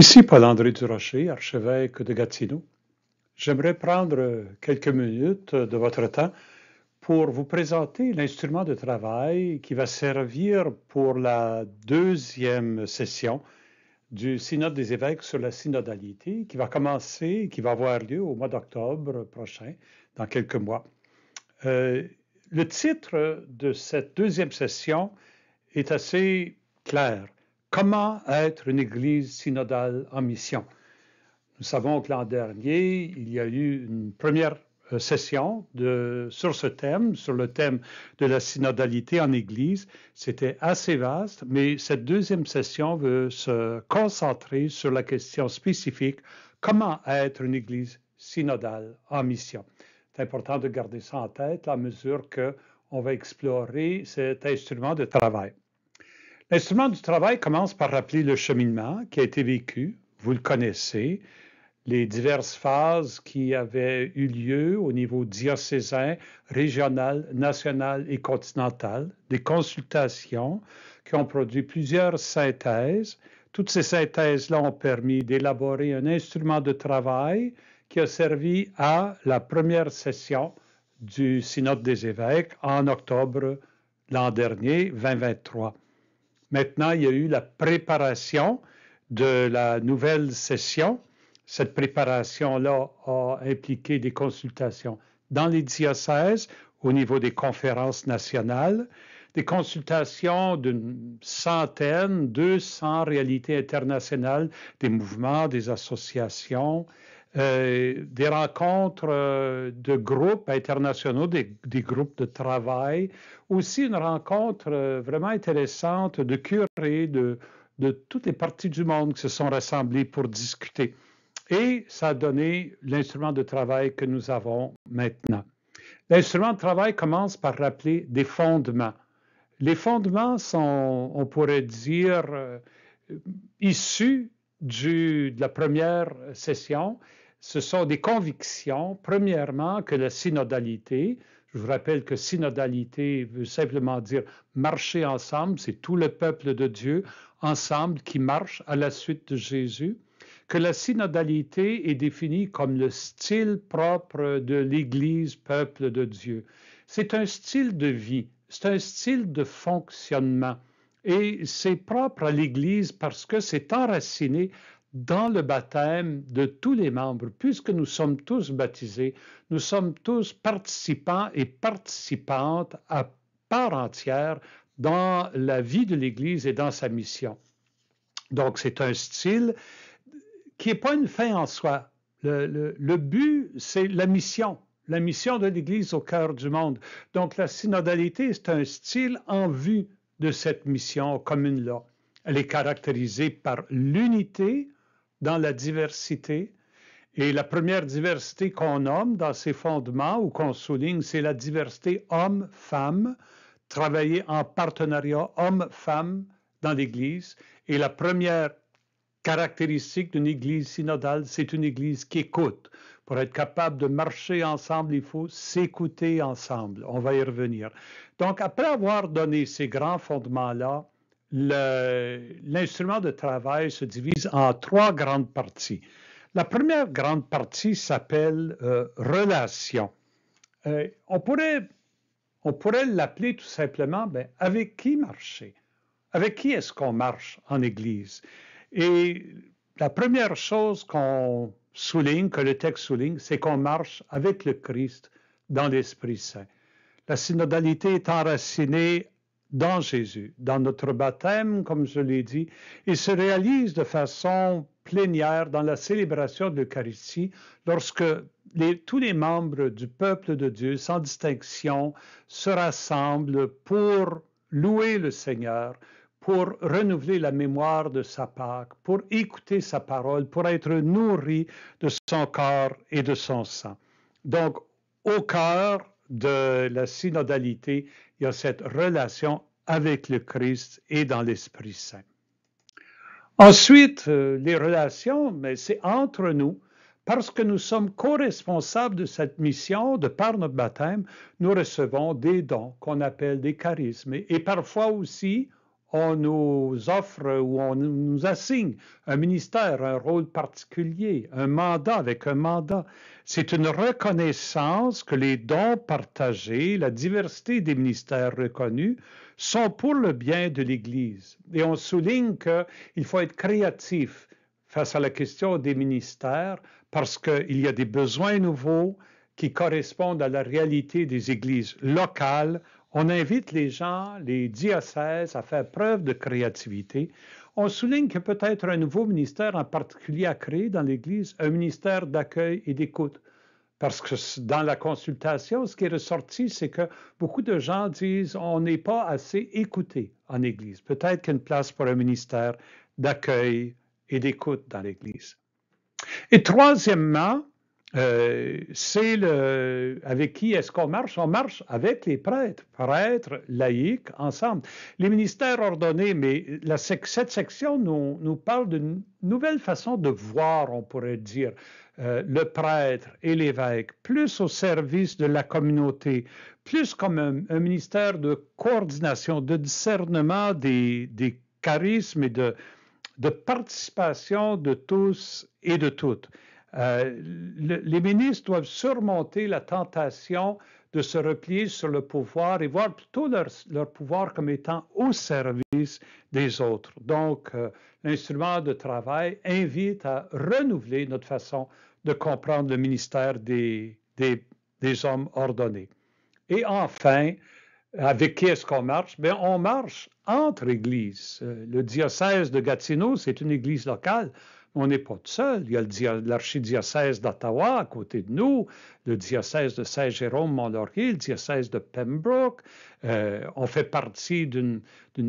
Ici Paul-André Durocher, archevêque de Gatineau. J'aimerais prendre quelques minutes de votre temps pour vous présenter l'instrument de travail qui va servir pour la deuxième session du Synode des évêques sur la synodalité qui va commencer, qui va avoir lieu au mois d'octobre prochain, dans quelques mois. Euh, le titre de cette deuxième session est assez clair. Comment être une Église synodale en mission? Nous savons que l'an dernier, il y a eu une première euh, session sur ce thème, sur le thème de la synodalité en Église. C'était assez vaste, mais cette deuxième session veut se concentrer sur la question spécifique, comment être une Église synodale en mission. C'est important de garder ça en tête à mesure qu'on va explorer cet instrument de travail. L'instrument du travail commence par rappeler le cheminement qui a été vécu. Vous le connaissez, les diverses phases qui avaient eu lieu au niveau diocésain, régional, national et continental, des consultations qui ont produit plusieurs synthèses. Toutes ces synthèses-là ont permis d'élaborer un instrument de travail qui a servi à la première session du Synode des évêques en octobre l'an dernier, 2023. Maintenant, il y a eu la préparation de la nouvelle session. Cette préparation-là a impliqué des consultations dans les diocèses, au niveau des conférences nationales, des consultations d'une centaine, 200 réalités internationales, des mouvements, des associations, euh, des rencontres euh, de groupes internationaux, des, groupes de travail, aussi une rencontre euh, vraiment intéressante de curés de, toutes les parties du monde qui se sont rassemblés pour discuter. Et ça a donné l'instrument de travail que nous avons maintenant. L'instrument de travail commence par rappeler des fondements. Les fondements sont, on pourrait dire, issus du, de la première session ce sont des convictions, premièrement, que la synodalité, je vous rappelle que synodalité veut simplement dire marcher ensemble, c'est tout le peuple de Dieu ensemble qui marche à la suite de Jésus, que la synodalité est définie comme le style propre de l'Église, peuple de Dieu. C'est un style de vie, c'est un style de fonctionnement. Et c'est propre à l'Église parce que c'est enraciné dans le baptême de tous les membres, puisque nous sommes tous baptisés, nous sommes tous participants et participantes à part entière dans la vie de l'Église et dans sa mission. Donc c'est un style qui n'est pas une fin en soi. Le, but, c'est la mission, la mission de l'Église au cœur du monde. Donc la synodalité, c'est un style en vue de cette mission commune-là. Elle est caractérisée par l'unité dans la diversité. Et la première diversité qu'on nomme dans ces fondements ou qu'on souligne, c'est la diversité homme-femme, travailler en partenariat homme-femme dans l'Église. Et la première caractéristique d'une Église synodale, c'est une Église qui écoute. Pour être capable de marcher ensemble, il faut s'écouter ensemble. On va y revenir. Donc, après avoir donné ces grands fondements-là, l'instrument de travail se divise en trois grandes parties. La première grande partie s'appelle euh, relation. Euh, on pourrait, on pourrait l'appeler tout simplement ben, avec qui marcher. Avec qui est-ce qu'on marche en Église? Et la première chose qu'on souligne, que le texte souligne, c'est qu'on marche avec le Christ dans l'Esprit Saint. La synodalité est enracinée dans Jésus, dans notre baptême, comme je l'ai dit, il se réalise de façon plénière dans la célébration de l'Eucharistie lorsque tous les membres du peuple de Dieu, sans distinction, se rassemblent pour louer le Seigneur, pour renouveler la mémoire de sa Pâque, pour écouter sa parole, pour être nourri de son corps et de son sang. Donc, au cœur de la synodalité, il y a cette relation avec le Christ et dans l'Esprit Saint. Ensuite, euh, les relations, mais c'est entre nous, parce que nous sommes co-responsables de cette mission, de par notre baptême, nous recevons des dons qu'on appelle des charismes et parfois aussi on nous offre ou on nous assigne un ministère, un rôle particulier, un mandat avec un mandat. C'est une reconnaissance que les dons partagés, la diversité des ministères reconnus sont pour le bien de l'Église. Et on souligne qu'il faut être créatif face à la question des ministères parce qu'il y a des besoins nouveaux qui correspondent à la réalité des églises locales on invite les gens, les diocèses, à faire preuve de créativité. On souligne que peut-être un nouveau ministère en particulier à créer dans l'Église, un ministère d'accueil et d'écoute. Parce que dans la consultation, ce qui est ressorti, c'est que beaucoup de gens disent on n'est pas assez écouté en Église. Peut-être qu'il y a une place pour un ministère d'accueil et d'écoute dans l'Église. Et troisièmement, euh, c'est le, avec qui est-ce qu'on marche? On marche avec les prêtres, prêtres, laïcs, ensemble. Les ministères ordonnés, mais cette section nous, parle d'une nouvelle façon de voir, on pourrait dire, euh, le prêtre et l'évêque, plus au service de la communauté, plus comme un, ministère de coordination, de discernement des, charismes et de participation de tous et de toutes. Euh, les ministres doivent surmonter la tentation de se replier sur le pouvoir et voir plutôt leur, pouvoir comme étant au service des autres. Donc, euh, l'instrument de travail invite à renouveler notre façon de comprendre le ministère des, des, des hommes ordonnés. Et enfin, avec qui est-ce qu'on marche? Bien, on marche entre églises. Euh, le diocèse de Gatineau, c'est une église locale on n'est pas tout seul. Il y a l'archidiocèse d'Ottawa à côté de nous, le diocèse de Saint-Jérôme-Mont-Laurier, le diocèse de Pembroke. Euh, on fait partie d'une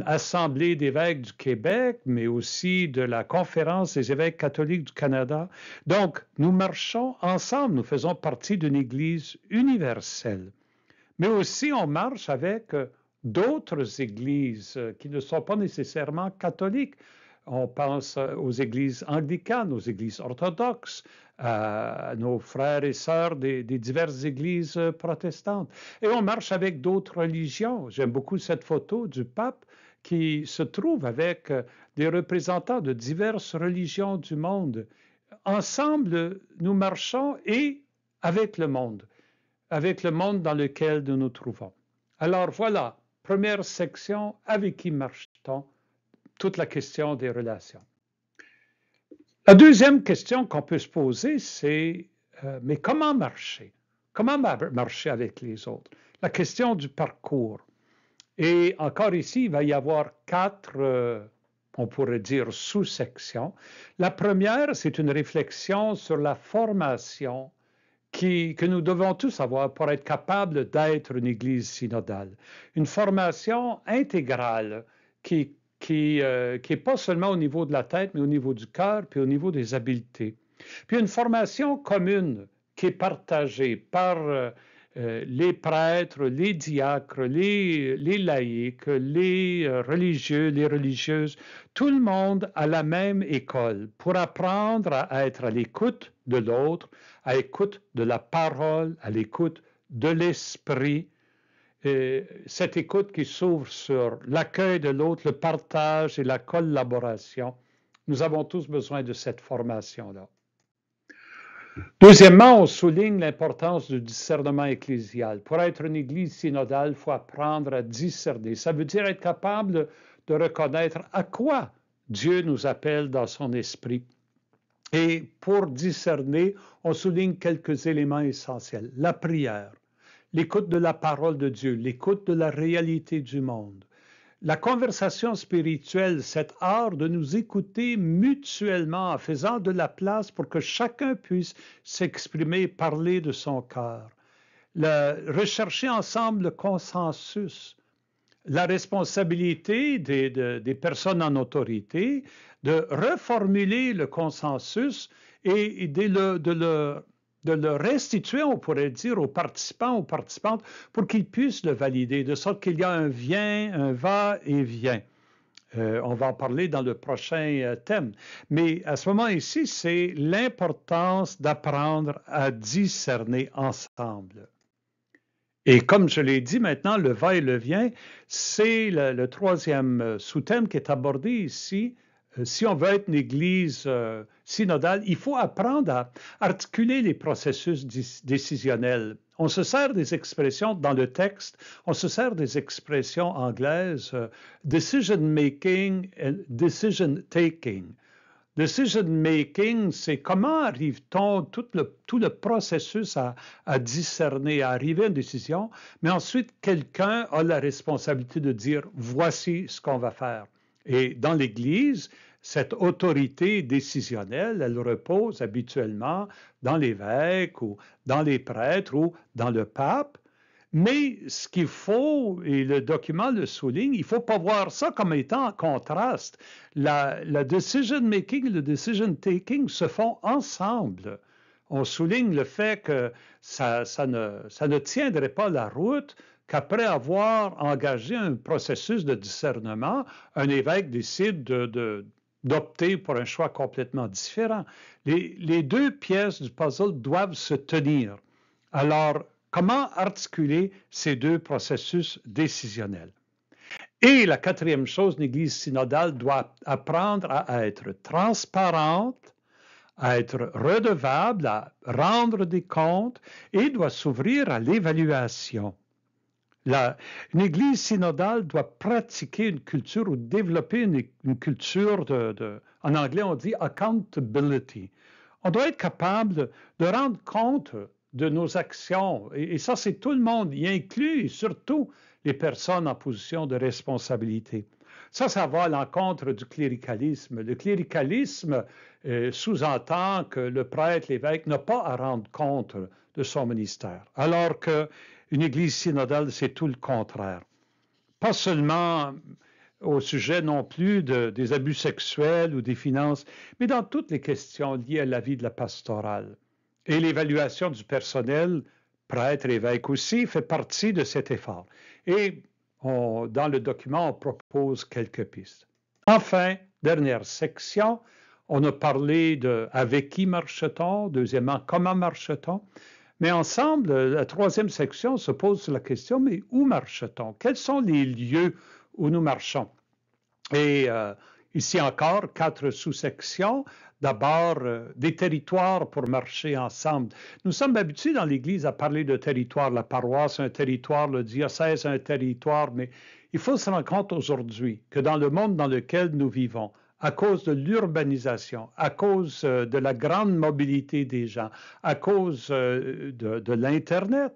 assemblée d'évêques du Québec, mais aussi de la conférence des évêques catholiques du Canada. Donc, nous marchons ensemble, nous faisons partie d'une Église universelle. Mais aussi, on marche avec euh, d'autres églises euh, qui ne sont pas nécessairement catholiques on pense aux églises anglicanes, aux églises orthodoxes, à nos frères et sœurs des, diverses églises euh, protestantes. Et on marche avec d'autres religions. J'aime beaucoup cette photo du pape qui se trouve avec euh, des représentants de diverses religions du monde. Ensemble, nous marchons et avec le monde, avec le monde dans lequel nous nous trouvons. Alors voilà, première section, avec qui marche-t-on toute la question des relations. La deuxième question qu'on peut se poser, c'est euh, mais comment marcher Comment marcher avec les autres La question du parcours. Et encore ici, il va y avoir quatre, euh, on pourrait dire, sous-sections. La première, c'est une réflexion sur la formation qui, que nous devons tous avoir pour être capables d'être une Église synodale. Une formation intégrale qui euh, qui, est pas seulement au niveau de la tête, mais au niveau du cœur, puis au niveau des habiletés. Puis une formation commune qui est partagée par euh, euh, les prêtres, les diacres, les, les laïcs, les religieux, les religieuses, tout le monde à la même école pour apprendre à être à l'écoute de l'autre, à l'écoute de la parole, à l'écoute de l'esprit, et cette écoute qui s'ouvre sur l'accueil de l'autre, le partage et la collaboration. Nous avons tous besoin de cette formation-là. Deuxièmement, on souligne l'importance du discernement ecclésial. Pour être une église synodale, il faut apprendre à discerner. Ça veut dire être capable de reconnaître à quoi Dieu nous appelle dans son esprit. Et pour discerner, on souligne quelques éléments essentiels. La prière, l'écoute de la parole de Dieu, l'écoute de la réalité du monde. La conversation spirituelle, cet art de nous écouter mutuellement en faisant de la place pour que chacun puisse s'exprimer, parler de son cœur. Le, rechercher ensemble le consensus, la responsabilité des, personnes en autorité de reformuler le consensus et de le de le restituer, on pourrait dire, aux participants, aux participantes, pour qu'ils puissent le valider, de sorte qu'il y a un vient, un va et vient. Euh, on va en parler dans le prochain euh, thème. Mais à ce moment ici, c'est l'importance d'apprendre à discerner ensemble. Et comme je l'ai dit maintenant, le va et le vient, c'est le troisième euh, sous-thème qui est abordé ici, euh, si on veut être une Église euh, synodale, il faut apprendre à articuler les processus décisionnels. On se sert des expressions dans le texte, on se sert des expressions anglaises euh, decision making et « decision taking. Decision making, c'est comment arrive-t-on tout le, processus à, à, discerner, à arriver à une décision, mais ensuite quelqu'un a la responsabilité de dire voici ce qu'on va faire. Et dans l'Église, cette autorité décisionnelle, elle repose habituellement dans l'évêque ou dans les prêtres ou dans le pape. Mais ce qu'il faut, et le document le souligne, il ne faut pas voir ça comme étant en contraste. La, decision making et le decision taking se font ensemble. On souligne le fait que ça, ne, ça ne tiendrait pas la route qu'après avoir engagé un processus de discernement, un évêque décide de, d'opter pour un choix complètement différent. les deux pièces du puzzle doivent se tenir. Alors, comment articuler ces deux processus décisionnels? Et la quatrième chose, l'Église synodale doit apprendre à être transparente, à être redevable, à rendre des comptes et doit s'ouvrir à l'évaluation église synodale doit pratiquer une culture ou développer une, culture de, en anglais on dit accountability. On doit être capable de rendre compte de nos actions. Et, ça, c'est tout le monde, y inclut surtout les personnes en position de responsabilité. Ça, ça va à l'encontre du cléricalisme. Le cléricalisme euh, sous-entend que le prêtre, l'évêque, n'a pas à rendre compte de son ministère, alors que une Église synodale, c'est tout le contraire. Pas seulement au sujet non plus des abus sexuels ou des finances, mais dans toutes les questions liées à la vie de la pastorale. Et l'évaluation du personnel, prêtre, évêque aussi, fait partie de cet effort. Et dans le document, on propose quelques pistes. Enfin, dernière section, on a parlé de avec qui marche-t-on, deuxièmement, comment marche-t-on, mais ensemble, la troisième section se pose la question, mais où marche-t-on? Quels sont les lieux où nous marchons? Et euh, ici encore, quatre sous-sections. D'abord, euh, des territoires pour marcher ensemble. Nous sommes habitués dans l'Église à parler de territoire. La paroisse, un territoire, le diocèse, un territoire, mais il faut se rendre compte aujourd'hui que dans le monde dans lequel nous vivons, à cause de l'urbanisation, à cause euh, de la grande mobilité des gens, à cause euh, de, l'Internet,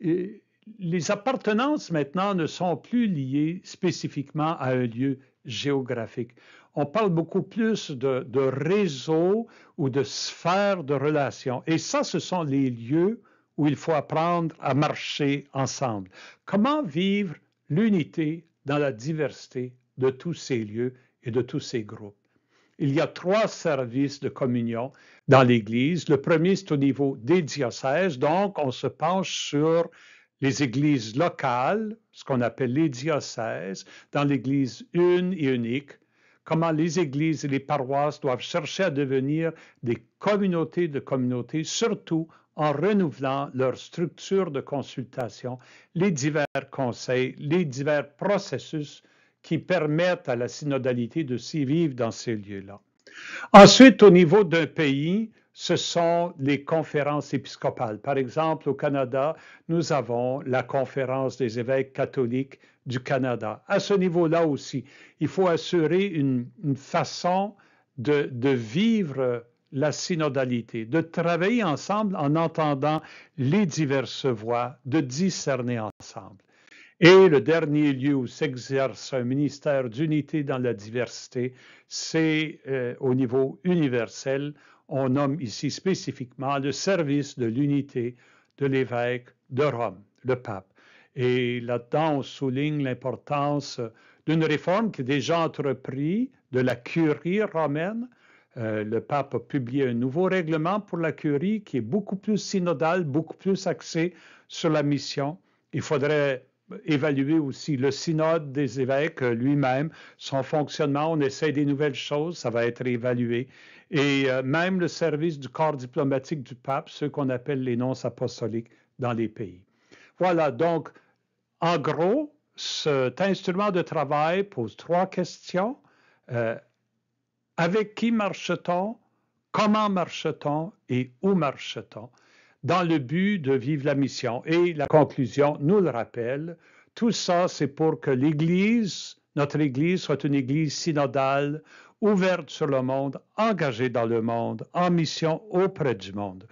les appartenances maintenant ne sont plus liées spécifiquement à un lieu géographique. On parle beaucoup plus de, de réseau ou de sphères de relations. Et ça, ce sont les lieux où il faut apprendre à marcher ensemble. Comment vivre l'unité dans la diversité de tous ces lieux et de tous ces groupes. Il y a trois services de communion dans l'Église. Le premier, c'est au niveau des diocèses, donc on se penche sur les églises locales, ce qu'on appelle les diocèses, dans l'Église une et unique, comment les églises et les paroisses doivent chercher à devenir des communautés de communautés, surtout en renouvelant leur structure de consultation, les divers conseils, les divers processus qui permettent à la synodalité de s'y vivre dans ces lieux-là. Ensuite, au niveau d'un pays, ce sont les conférences épiscopales. Par exemple, au Canada, nous avons la conférence des évêques catholiques du Canada. À ce niveau-là aussi, il faut assurer une, façon de vivre la synodalité, de travailler ensemble en entendant les diverses voix, de discerner ensemble. Et le dernier lieu où s'exerce un ministère d'unité dans la diversité, c'est euh, au niveau universel. On nomme ici spécifiquement le service de l'unité de l'évêque de Rome, le pape. Et là-dedans, on souligne l'importance d'une réforme qui est déjà entreprise de la curie romaine. Euh, le pape a publié un nouveau règlement pour la curie qui est beaucoup plus synodal, beaucoup plus axé sur la mission. Il faudrait évaluer aussi le synode des évêques euh, lui-même, son fonctionnement. On essaie des nouvelles choses, ça va être évalué. Et euh, même le service du corps diplomatique du pape, ce qu'on appelle les nonces apostoliques dans les pays. Voilà, donc, en gros, cet instrument de travail pose trois questions. Euh, avec qui marche-t-on? Comment marche-t-on? Et où marche-t-on? dans le but de vivre la mission. Et la conclusion nous le rappelle, tout ça, c'est pour que l'Église, notre Église, soit une Église synodale, ouverte sur le monde, engagée dans le monde, en mission auprès du monde.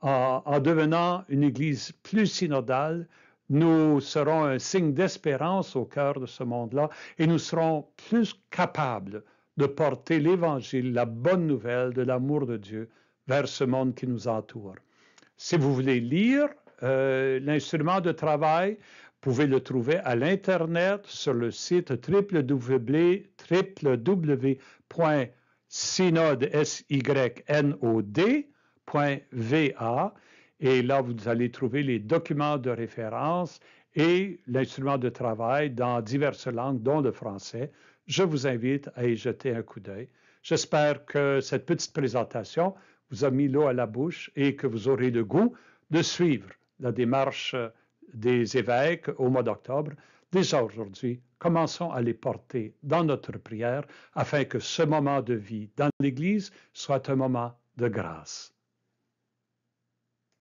En, en devenant une Église plus synodale, nous serons un signe d'espérance au cœur de ce monde-là et nous serons plus capables de porter l'Évangile, la bonne nouvelle de l'amour de Dieu vers ce monde qui nous entoure. Si vous voulez lire euh, l'instrument de travail, vous pouvez le trouver à l'Internet sur le site www.synod.va et là, vous allez trouver les documents de référence et l'instrument de travail dans diverses langues, dont le français. Je vous invite à y jeter un coup d'œil. J'espère que cette petite présentation a mis l'eau à la bouche et que vous aurez le goût de suivre la démarche euh, des évêques au mois d'octobre. Déjà aujourd'hui, commençons à les porter dans notre prière afin que ce moment de vie dans l'Église soit un moment de grâce.